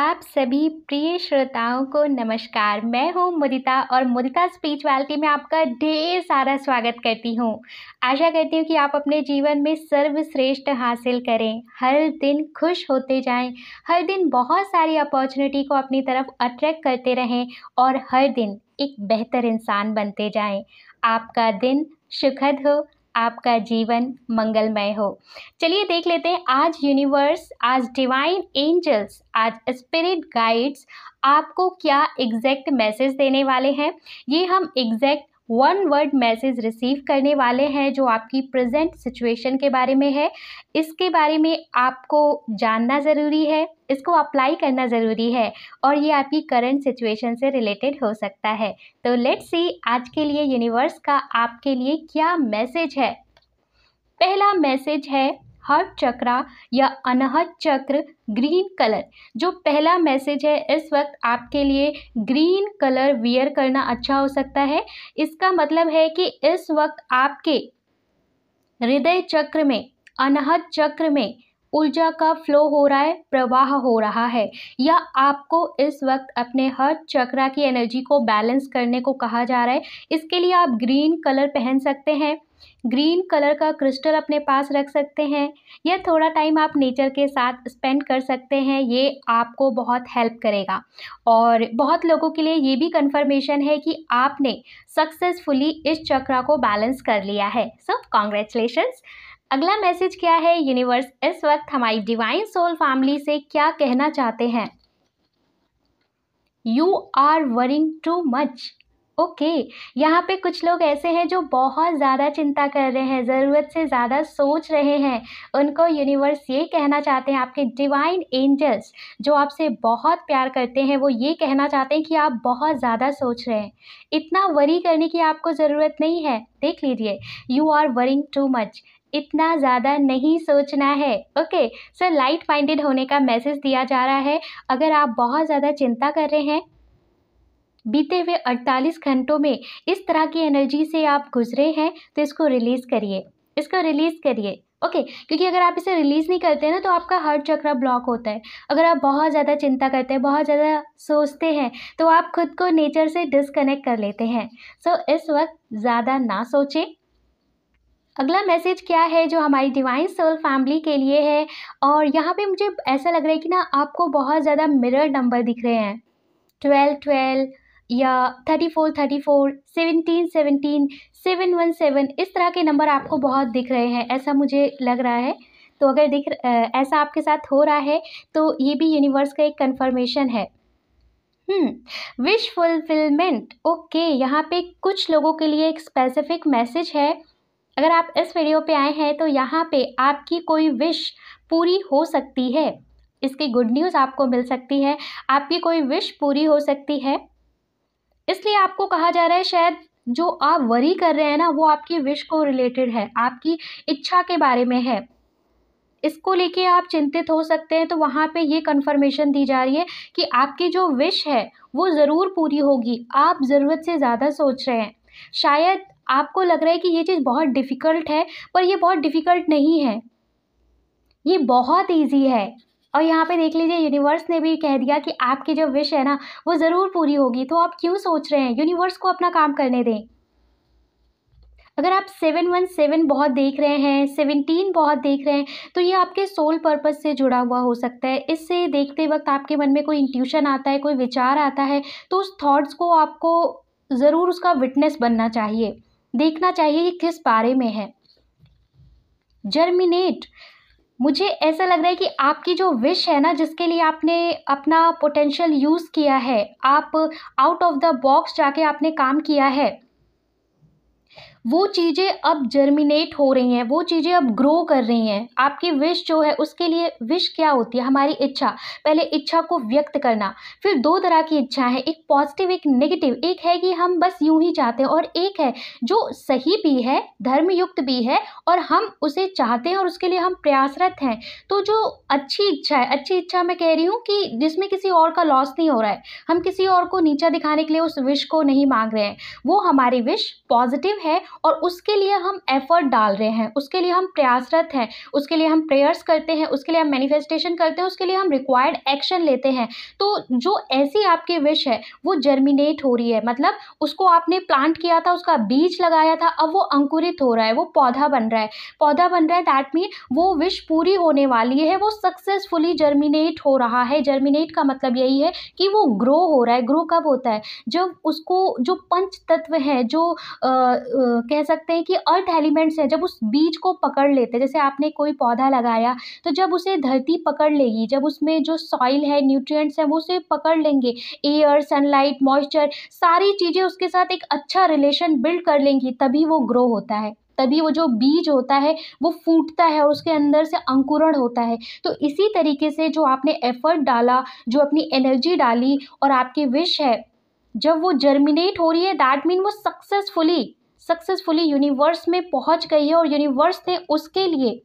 आप सभी प्रिय श्रोताओं को नमस्कार मैं हूं मुदिता और मुदिता स्पीच वाली में आपका ढेर सारा स्वागत करती हूं आशा करती हूं कि आप अपने जीवन में सर्वश्रेष्ठ हासिल करें हर दिन खुश होते जाएं हर दिन बहुत सारी अपॉर्चुनिटी को अपनी तरफ अट्रैक्ट करते रहें और हर दिन एक बेहतर इंसान बनते जाएं आपका दिन सुखद हो आपका जीवन मंगलमय हो चलिए देख लेते हैं आज यूनिवर्स आज डिवाइन एंजल्स आज स्पिरिट गाइड्स आपको क्या एग्जैक्ट मैसेज देने वाले हैं ये हम exact one word message receive करने वाले हैं जो आपकी प्रेजेंट सिचुएशन के बारे में है इसके बारे में आपको जानना ज़रूरी है इसको अप्लाई करना ज़रूरी है और ये आपकी करंट सिचुएशन से रिलेटेड हो सकता है तो लेट्स सी आज के लिए यूनिवर्स का आपके लिए क्या मैसेज है पहला मैसेज है हर चक्रा या अनहद चक्र ग्रीन कलर जो पहला मैसेज है इस वक्त आपके लिए ग्रीन कलर वियर करना अच्छा हो सकता है इसका मतलब है कि इस वक्त आपके हृदय चक्र में अनहद चक्र में ऊर्जा का फ्लो हो रहा है प्रवाह हो रहा है या आपको इस वक्त अपने हर चक्रा की एनर्जी को बैलेंस करने को कहा जा रहा है इसके लिए आप ग्रीन कलर पहन सकते हैं ग्रीन कलर का क्रिस्टल अपने पास रख सकते हैं या थोड़ा टाइम आप नेचर के साथ स्पेंड कर सकते हैं ये आपको बहुत हेल्प करेगा और बहुत लोगों के लिए ये भी कंफर्मेशन है कि आपने सक्सेसफुली इस चक्रा को बैलेंस कर लिया है सो कॉन्ग्रेचुलेशंस अगला मैसेज क्या है यूनिवर्स इस वक्त हमारी डिवाइन सोल फैमिली से क्या कहना चाहते हैं you are worrying too much okay यहाँ पे कुछ लोग ऐसे हैं जो बहुत ज़्यादा चिंता कर रहे हैं ज़रूरत से ज़्यादा सोच रहे हैं उनको यूनिवर्स ये कहना चाहते हैं आपके डिवाइन एंजल्स जो आपसे बहुत प्यार करते हैं वो ये कहना चाहते हैं कि आप बहुत ज़्यादा सोच रहे हैं इतना वरी करने की आपको ज़रूरत नहीं है देख लीजिए you are worrying too much इतना ज़्यादा नहीं सोचना है ओके सर लाइट माइंडेड होने का मैसेज दिया जा रहा है अगर आप बहुत ज़्यादा चिंता कर रहे हैं बीते हुए 48 घंटों में इस तरह की एनर्जी से आप गुजरे हैं तो इसको रिलीज़ करिए इसको रिलीज़ करिए ओके okay, क्योंकि अगर आप इसे रिलीज़ नहीं करते ना तो आपका हार्ट चक्र ब्लॉक होता है अगर आप बहुत ज़्यादा चिंता करते हैं बहुत ज़्यादा सोचते हैं तो आप खुद को नेचर से डिसकनेक्ट कर लेते हैं सो so, इस वक्त ज़्यादा ना सोचें अगला मैसेज क्या है जो हमारी डिवाइन सोल फैमिली के लिए है और यहाँ पे मुझे ऐसा लग रहा है कि ना आपको बहुत ज़्यादा मिरर नंबर दिख रहे हैं ट्वेल्व ट्वेल्व या thirty four thirty four seventeen seventeen seven one seven इस तरह के नंबर आपको बहुत दिख रहे हैं ऐसा मुझे लग रहा है तो अगर दिख ऐसा आपके साथ हो रहा है तो ये भी यूनिवर्स का एक कन्फर्मेशन है हम्म, विश फुलफिलमेंट ओके यहाँ पे कुछ लोगों के लिए एक स्पेसिफिक मैसेज है अगर आप इस वीडियो पे आए हैं तो यहाँ पे आपकी कोई विश पूरी हो सकती है इसकी गुड न्यूज़ आपको मिल सकती है आपकी कोई विश पूरी हो सकती है इसलिए आपको कहा जा रहा है शायद जो आप वरी कर रहे हैं ना वो आपकी विश को रिलेटेड है आपकी इच्छा के बारे में है इसको लेके आप चिंतित हो सकते हैं तो वहाँ पे ये कंफर्मेशन दी जा रही है कि आपकी जो विश है वो ज़रूर पूरी होगी आप ज़रूरत से ज़्यादा सोच रहे हैं शायद आपको लग रहा है कि ये चीज़ बहुत डिफ़िकल्ट है पर ये बहुत डिफ़िकल्ट नहीं है ये बहुत ईजी है और यहाँ पे देख लीजिए यूनिवर्स ने भी कह दिया कि आपकी जो विश है ना वो ज़रूर पूरी होगी तो आप क्यों सोच रहे हैं यूनिवर्स को अपना काम करने दें अगर आप सेवन वन सेवन बहुत देख रहे हैं सेवनटीन बहुत देख रहे हैं तो ये आपके सोल पर्पस से जुड़ा हुआ हो सकता है इससे देखते वक्त आपके मन में कोई इंट्यूशन आता है कोई विचार आता है तो उस थॉट्स को आपको ज़रूर उसका विटनेस बनना चाहिए देखना चाहिए कि किस बारे में है जर्मिनेट मुझे ऐसा लग रहा है कि आपकी जो विश है ना जिसके लिए आपने अपना पोटेंशियल यूज़ किया है आप आउट ऑफ द बॉक्स जाके आपने काम किया है वो चीज़ें अब जर्मिनेट हो रही हैं वो चीज़ें अब ग्रो कर रही हैं आपकी विश जो है उसके लिए विश क्या होती है हमारी इच्छा पहले इच्छा को व्यक्त करना फिर दो तरह की इच्छा है एक पॉजिटिव एक नेगेटिव एक है कि हम बस यूं ही चाहते हैं और एक है जो सही भी है धर्मयुक्त भी है और हम उसे चाहते हैं और उसके लिए हम प्रयासरत हैं तो जो अच्छी इच्छा है अच्छी इच्छा मैं कह रही हूँ कि जिसमें किसी और का लॉस नहीं हो रहा है हम किसी और को नीचा दिखाने के लिए उस विश को नहीं मांग रहे हैं वो हमारी विश पॉजिटिव है और उसके लिए हम एफर्ट डाल रहे हैं उसके लिए हम प्रयासरत हैं उसके लिए हम प्रेयर्स करते हैं उसके लिए हम मैनिफेस्टेशन करते हैं उसके लिए हम रिक्वायर्ड एक्शन लेते हैं तो जो ऐसी आपकी विश है वो जर्मिनेट हो रही है मतलब उसको आपने प्लांट किया था उसका बीज लगाया था अब वो अंकुरित हो रहा है वो पौधा बन रहा है पौधा बन रहा है दैट मीन वो विश पूरी होने वाली है वो सक्सेसफुली जर्मिनेट हो रहा है जर्मिनेट का मतलब यही है कि वो ग्रो हो रहा है ग्रो कब होता है जब उसको जो पंच तत्व है जो आ, आ, कह सकते हैं कि अर्थ एलिमेंट्स हैं जब उस बीज को पकड़ लेते हैं जैसे आपने कोई पौधा लगाया तो जब उसे धरती पकड़ लेगी जब उसमें जो सॉइल है न्यूट्रिएंट्स हैं वो उसे पकड़ लेंगे एयर सनलाइट मॉइस्चर सारी चीज़ें उसके साथ एक अच्छा रिलेशन बिल्ड कर लेंगी तभी वो ग्रो होता है तभी वो जो बीज होता है वो फूटता है और उसके अंदर से अंकुरण होता है तो इसी तरीके से जो आपने एफर्ट डाला जो अपनी एनर्जी डाली और आपकी विश है जब वो जर्मिनेट हो रही है दैट मीन वो सक्सेसफुली सक्सेसफुली यूनिवर्स में पहुंच गई है और यूनिवर्स ने उसके लिए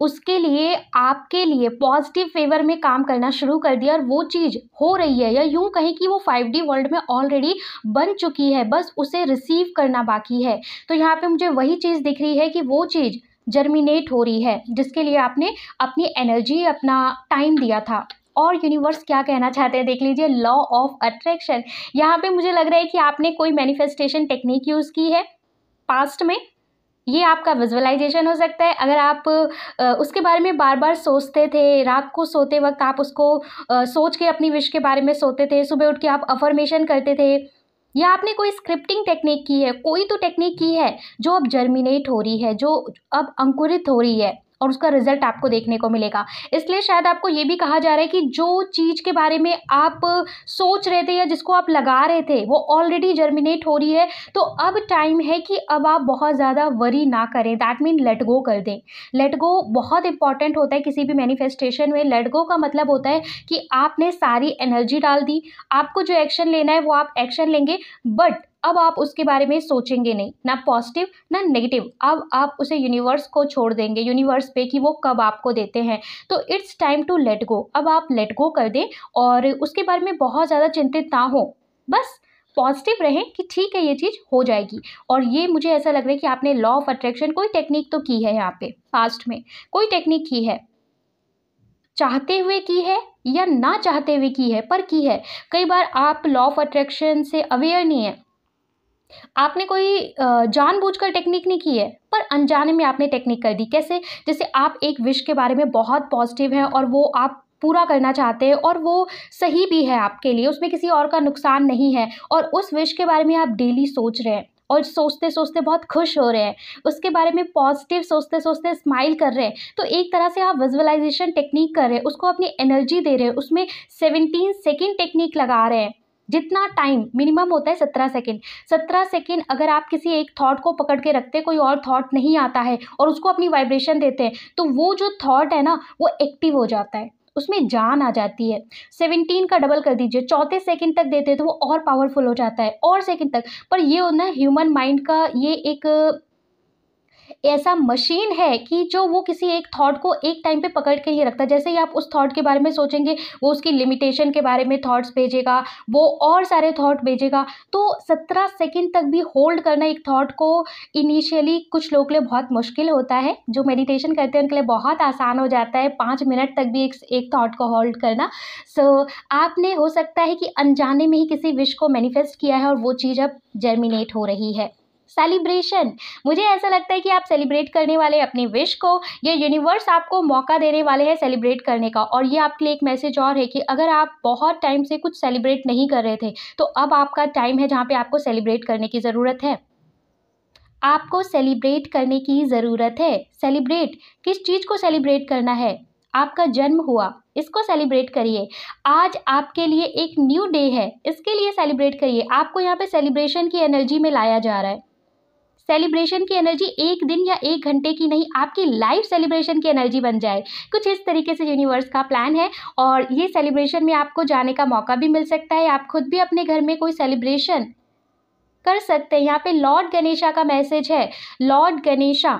उसके लिए आपके लिए पॉजिटिव फेवर में काम करना शुरू कर दिया और वो चीज़ हो रही है या यूं कहें कि वो फाइव डी वर्ल्ड में ऑलरेडी बन चुकी है बस उसे रिसीव करना बाकी है तो यहाँ पे मुझे वही चीज़ दिख रही है कि वो चीज़ जर्मिनेट हो रही है जिसके लिए आपने अपनी एनर्जी अपना टाइम दिया था और यूनिवर्स क्या कहना चाहते हैं देख लीजिए लॉ ऑफ अट्रैक्शन यहाँ पे मुझे लग रहा है कि आपने कोई मैनिफेस्टेशन टेक्निक यूज़ की है पास्ट में ये आपका विजुअलाइजेशन हो सकता है अगर आप उसके बारे में बार बार सोचते थे रात को सोते वक्त आप उसको सोच के अपनी विश के बारे में सोते थे सुबह उठ के आप अफर्मेशन करते थे या आपने कोई स्क्रिप्टिंग टेक्निक की है कोई तो टेक्निक की है जो अब जर्मिनेट हो रही है जो अब अंकुरित हो रही है और उसका रिजल्ट आपको देखने को मिलेगा इसलिए शायद आपको ये भी कहा जा रहा है कि जो चीज़ के बारे में आप सोच रहे थे या जिसको आप लगा रहे थे वो ऑलरेडी जर्मिनेट हो रही है तो अब टाइम है कि अब आप बहुत ज़्यादा वरी ना करें दैट मीन लेट गो कर दें लेट गो बहुत इंपॉर्टेंट होता है किसी भी मैनिफेस्टेशन में लेट गो का मतलब होता है कि आपने सारी एनर्जी डाल दी आपको जो एक्शन लेना है वो आप एक्शन लेंगे बट अब आप उसके बारे में सोचेंगे नहीं ना पॉजिटिव ना नेगेटिव अब आप उसे यूनिवर्स को छोड़ देंगे यूनिवर्स पे कि वो कब आपको देते हैं तो it's time to let go अब आप लेट गो कर दें और उसके बारे में बहुत ज़्यादा चिंतित ना हो बस पॉजिटिव रहें कि ठीक है ये चीज़ हो जाएगी और ये मुझे ऐसा लग रहा है कि आपने लॉ ऑफ अट्रैक्शन कोई टेक्निक तो की है यहाँ पे पास्ट में कोई टेक्निक की है चाहते हुए की है या ना चाहते हुए की है पर की है कई बार आप लॉ ऑफ अट्रैक्शन से अवेयर नहीं है आपने कोई जानबूझकर टेक्निक नहीं की है पर अनजाने में आपने टेक्निक कर दी कैसे जैसे आप एक विश के बारे में बहुत पॉजिटिव हैं और वो आप पूरा करना चाहते हैं और वो सही भी है आपके लिए उसमें किसी और का नुकसान नहीं है और उस विश के बारे में आप डेली सोच रहे हैं और सोचते सोचते बहुत खुश हो रहे हैं उसके बारे में पॉजिटिव सोचते सोचते स्माइल कर रहे हैं तो एक तरह से आप विजुअलाइजेशन टेक्निक कर रहे हैं उसको अपनी एनर्जी दे रहे हैं उसमें सेवनटीन सेकेंड टेक्निक लगा रहे हैं जितना टाइम मिनिमम होता है सत्रह सेकेंड सत्रह सेकेंड अगर आप किसी एक थॉट को पकड़ के रखते कोई और थॉट नहीं आता है और उसको अपनी वाइब्रेशन देते हैं तो वो जो थॉट है ना वो एक्टिव हो जाता है उसमें जान आ जाती है सेवनटीन का डबल कर दीजिए चौथे सेकंड तक देते हैं तो वो और पावरफुल हो जाता है और सेकंड तक पर ये होना ह्यूमन माइंड का ये एक ऐसा मशीन है कि जो वो किसी एक थॉट को एक टाइम पे पकड़ के ही रखता है जैसे ही आप उस थॉट के बारे में सोचेंगे वो उसकी लिमिटेशन के बारे में थॉट्स भेजेगा वो और सारे थॉट भेजेगा तो सत्रह सेकेंड तक भी होल्ड करना एक थॉट को इनिशियली कुछ लोगों के लिए बहुत मुश्किल होता है जो मेडिटेशन करते हैं उनके लिए बहुत आसान हो जाता है पाँच मिनट तक भी एक एक थाट को होल्ड करना सो so, आपने हो सकता है कि अनजाने में ही किसी विश को मैनिफेस्ट किया है और वो चीज़ अब जर्मिनेट हो रही है सेलिब्रेशन मुझे ऐसा लगता है कि आप सेलिब्रेट करने वाले अपने विश को ये यूनिवर्स आपको मौका देने वाले हैं सेलिब्रेट करने का और ये आपके लिए एक मैसेज और है कि अगर आप बहुत टाइम से कुछ सेलिब्रेट नहीं कर रहे थे तो अब आपका टाइम है जहाँ पर आपको सेलिब्रेट करने की ज़रूरत है आपको सेलिब्रेट करने की ज़रूरत है सेलिब्रेट किस चीज़ को सेलिब्रेट करना है आपका जन्म हुआ इसको सेलिब्रेट करिए आज आपके लिए एक न्यू डे है इसके लिए सेलिब्रेट करिए आपको यहाँ पे सेलिब्रेशन की एनर्जी में लाया जा रहा है सेलिब्रेशन की एनर्जी एक दिन या एक घंटे की नहीं आपकी लाइफ सेलिब्रेशन की एनर्जी बन जाए कुछ इस तरीके से यूनिवर्स का प्लान है और ये सेलिब्रेशन में आपको जाने का मौका भी मिल सकता है आप खुद भी अपने घर में कोई सेलिब्रेशन कर सकते हैं यहाँ पे लॉर्ड गणेशा का मैसेज है लॉर्ड गणेशा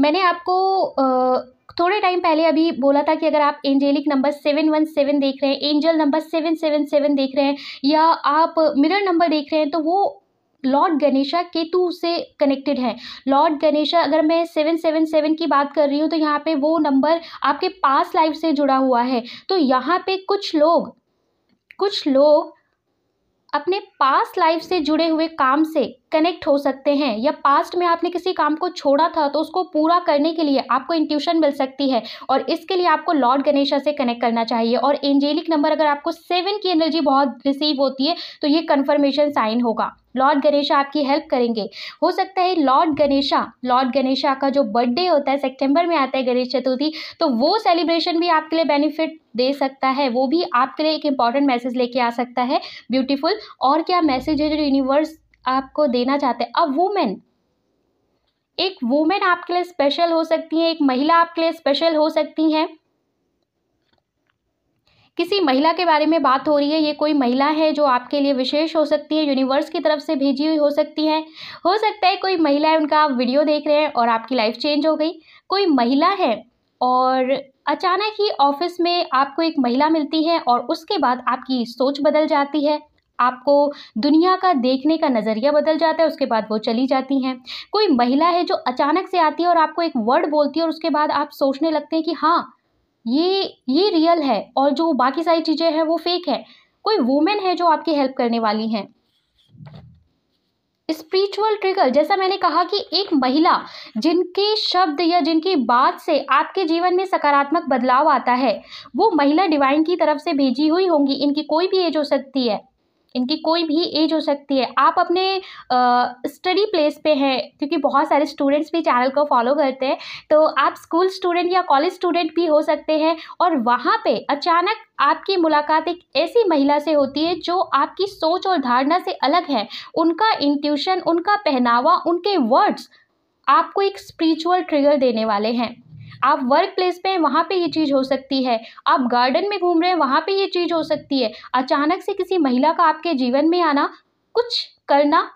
मैंने आपको आ, थोड़े टाइम पहले अभी बोला था कि अगर आप angelic number seven one seven देख रहे हैं angel number seven seven seven देख रहे हैं या आप मिरर नंबर देख रहे हैं तो वो लॉर्ड गणेशा केतु से कनेक्टेड है लॉर्ड गणेशा अगर मैं सेवन सेवन सेवन की बात कर रही हूँ तो यहाँ पे वो नंबर आपके पास लाइफ से जुड़ा हुआ है तो यहाँ पे कुछ लोग कुछ लोग अपने पास लाइफ से जुड़े हुए काम से कनेक्ट हो सकते हैं या पास्ट में आपने किसी काम को छोड़ा था तो उसको पूरा करने के लिए आपको इंट्यूशन मिल सकती है और इसके लिए आपको लॉर्ड गणेशा से कनेक्ट करना चाहिए और एंजेलिक नंबर अगर आपको सेवन की एनर्जी बहुत रिसीव होती है तो ये कन्फर्मेशन साइन होगा लॉर्ड गणेशा आपकी हेल्प करेंगे हो सकता है लॉर्ड गणेशा लॉर्ड गणेशा का जो बर्थडे होता है सेप्टेम्बर में आता है गणेश चतुर्थी तो वो सेलिब्रेशन भी आपके लिए बेनिफिट दे सकता है वो भी आपके लिए एक इंपॉर्टेंट मैसेज लेके आ सकता है ब्यूटीफुल और क्या मैसेज है जो यूनिवर्स आपको देना चाहते हैं अ वूमेन एक वूमेन आपके लिए स्पेशल हो सकती है एक महिला आपके लिए स्पेशल हो सकती है किसी महिला के बारे में बात हो रही है ये कोई महिला है जो आपके लिए विशेष हो सकती है यूनिवर्स की तरफ से भेजी हुई हो सकती है हो सकता है कोई महिला है उनका आप वीडियो देख रहे हैं और आपकी लाइफ चेंज हो गई कोई महिला है और अचानक ही ऑफिस में आपको एक महिला मिलती है और उसके बाद आपकी सोच बदल जाती है आपको दुनिया का देखने का नज़रिया बदल जाता है उसके बाद वो चली जाती हैं कोई महिला है जो अचानक से आती है और आपको एक वर्ड बोलती है और उसके बाद आप सोचने लगते हैं कि हाँ ये ये रियल है और जो बाकी सारी चीज़ें हैं वो फेक है कोई वुमेन है जो आपकी हेल्प करने वाली हैं स्पिरिचुअल ट्रिगर जैसा मैंने कहा कि एक महिला जिनके शब्द या जिनकी बात से आपके जीवन में सकारात्मक बदलाव आता है वो महिला डिवाइन की तरफ से भेजी हुई होंगी इनकी कोई भी एज हो सकती है इनकी कोई भी एज हो सकती है आप अपने स्टडी प्लेस पे हैं क्योंकि बहुत सारे स्टूडेंट्स भी चैनल को फॉलो करते हैं तो आप स्कूल स्टूडेंट या कॉलेज स्टूडेंट भी हो सकते हैं और वहाँ पे अचानक आपकी मुलाकात एक ऐसी महिला से होती है जो आपकी सोच और धारणा से अलग है उनका इंट्यूशन उनका पहनावा उनके वर्ड्स आपको एक स्पिरिचुअल ट्रिगर देने वाले हैं आप वर्क प्लेस पे हैं वहाँ पे ये चीज़ हो सकती है आप गार्डन में घूम रहे हैं वहाँ पे ये चीज़ हो सकती है अचानक से किसी महिला का आपके जीवन में आना कुछ करना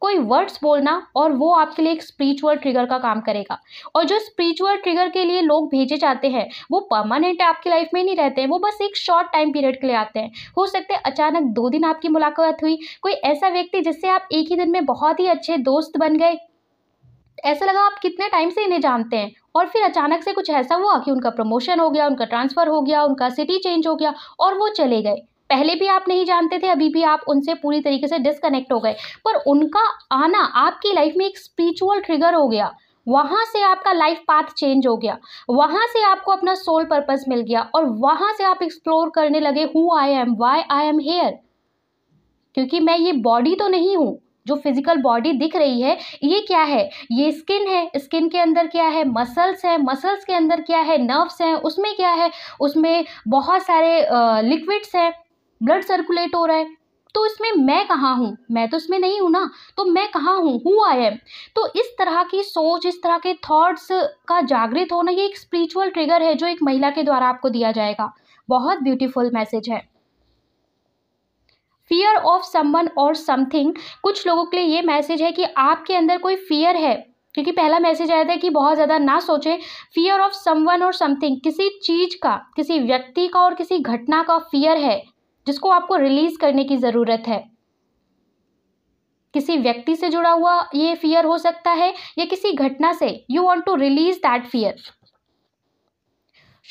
कोई वर्ड्स बोलना और वो आपके लिए एक स्पिरिचुअल ट्रिगर का काम करेगा और जो स्पिरिचुअल ट्रिगर के लिए लोग भेजे जाते हैं वो परमानेंट आपकी लाइफ में नहीं रहते हैं वो बस एक शॉर्ट टाइम पीरियड के लिए आते हैं हो सकते है अचानक दो दिन आपकी मुलाकात हुई कोई ऐसा व्यक्ति जिससे आप एक ही दिन में बहुत ही अच्छे दोस्त बन गए ऐसा लगा आप कितने टाइम से इन्हें जानते हैं और फिर अचानक से कुछ ऐसा हुआ कि उनका प्रमोशन हो गया उनका ट्रांसफ़र हो गया उनका सिटी चेंज हो गया और वो चले गए पहले भी आप नहीं जानते थे अभी भी आप उनसे पूरी तरीके से डिसकनेक्ट हो गए पर उनका आना आपकी लाइफ में एक स्पिरिचुअल ट्रिगर हो गया वहाँ से आपका लाइफ पाथ चेंज हो गया वहाँ से आपको अपना सोल पर्पस मिल गया और वहाँ से आप एक्सप्लोर करने लगे who I am why I am here क्योंकि मैं ये बॉडी तो नहीं हूँ जो फिजिकल बॉडी दिख रही है ये क्या है ये स्किन है स्किन के अंदर क्या है मसल्स है मसल्स के अंदर क्या है नर्व्स हैं उसमें क्या है उसमें बहुत सारे लिक्विड्स हैं ब्लड सर्कुलेट हो रहा है तो इसमें मैं कहाँ हूँ मैं तो इसमें नहीं हूँ ना तो मैं कहाँ हूँ हु आई एम तो इस तरह की सोच इस तरह के थॉट्स का जागृत होना ये एक स्पिरिचुअल ट्रिगर है जो एक महिला के द्वारा आपको दिया जाएगा बहुत ब्यूटीफुल मैसेज है फियर ऑफ समवन और समथिंग कुछ लोगों के लिए ये मैसेज है कि आपके अंदर कोई फियर है क्योंकि पहला मैसेज आया था कि बहुत ज़्यादा ना सोचें फियर ऑफ समवन और समथिंग किसी चीज़ का किसी व्यक्ति का और किसी घटना का फियर है जिसको आपको रिलीज़ करने की ज़रूरत है किसी व्यक्ति से जुड़ा हुआ ये फियर हो सकता है या किसी घटना से you want to release that fear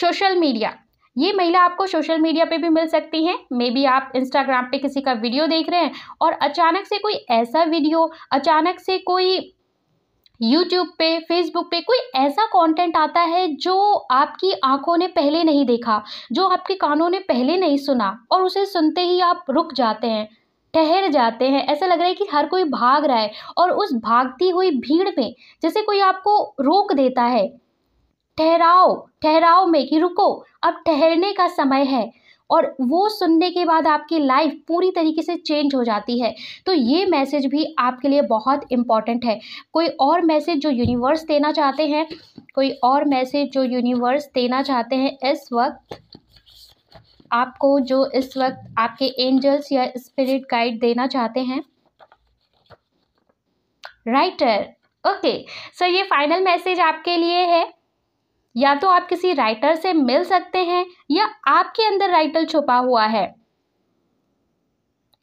social media ये महिला आपको सोशल मीडिया पे भी मिल सकती हैं मे बी आप इंस्टाग्राम पे किसी का वीडियो देख रहे हैं और अचानक से कोई ऐसा वीडियो अचानक से कोई यूट्यूब पे फेसबुक पे कोई ऐसा कंटेंट आता है जो आपकी आंखों ने पहले नहीं देखा जो आपके कानों ने पहले नहीं सुना और उसे सुनते ही आप रुक जाते हैं ठहर जाते हैं ऐसा लग रहा है कि हर कोई भाग रहा है और उस भागती हुई भीड़ में जैसे कोई आपको रोक देता है ठहराओ ठहराओ में कि रुको अब ठहरने का समय है और वो सुनने के बाद आपकी लाइफ पूरी तरीके से चेंज हो जाती है तो ये मैसेज भी आपके लिए बहुत इम्पॉर्टेंट है कोई और मैसेज जो यूनिवर्स देना चाहते हैं कोई और मैसेज जो यूनिवर्स देना चाहते हैं इस वक्त आपको जो इस वक्त आपके एंजल्स या स्पिरिट गाइड देना चाहते हैं राइटर ओके सो ये फाइनल मैसेज आपके लिए है या तो आप किसी राइटर से मिल सकते हैं या आपके अंदर राइटर छुपा हुआ है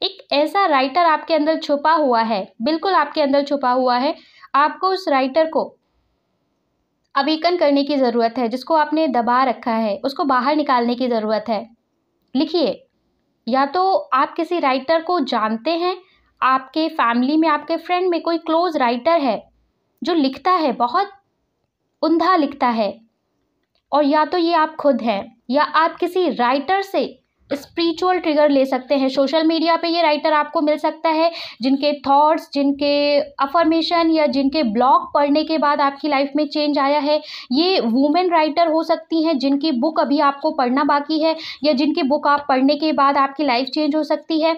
एक ऐसा राइटर आपके अंदर छुपा हुआ है बिल्कुल आपके अंदर छुपा हुआ है आपको उस राइटर को अवेकन करने की ज़रूरत है जिसको आपने दबा रखा है उसको बाहर निकालने की ज़रूरत है लिखिए या तो आप किसी राइटर को जानते हैं आपके फैमिली में आपके फ्रेंड में कोई क्लोज राइटर है जो लिखता है बहुत उंधा लिखता है और या तो ये आप खुद हैं या आप किसी राइटर से स्पिरिचुअल ट्रिगर ले सकते हैं सोशल मीडिया पे ये राइटर आपको मिल सकता है जिनके थॉट्स जिनके अफर्मेशन या जिनके ब्लॉग पढ़ने के बाद आपकी लाइफ में चेंज आया है ये वुमेन राइटर हो सकती हैं जिनकी बुक अभी आपको पढ़ना बाकी है या जिनकी बुक आप पढ़ने के बाद आपकी लाइफ चेंज हो सकती है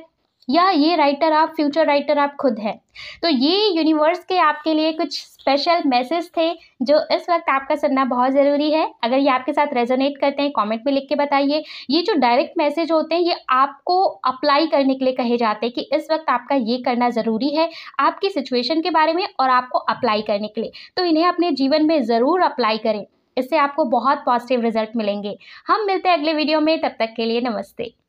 या ये राइटर आप फ्यूचर राइटर आप खुद हैं तो ये यूनिवर्स के आपके लिए कुछ स्पेशल मैसेज थे जो इस वक्त आपका सुनना बहुत ज़रूरी है अगर ये आपके साथ रेजोनेट करते हैं कमेंट में लिख के बताइए ये जो डायरेक्ट मैसेज होते हैं ये आपको अप्लाई करने के लिए कहे जाते हैं कि इस वक्त आपका ये करना ज़रूरी है आपकी सिचुएशन के बारे में और आपको अप्लाई करने के लिए तो इन्हें अपने जीवन में ज़रूर अप्लाई करें इससे आपको बहुत पॉजिटिव रिजल्ट मिलेंगे हम मिलते हैं अगले वीडियो में तब तक के लिए नमस्ते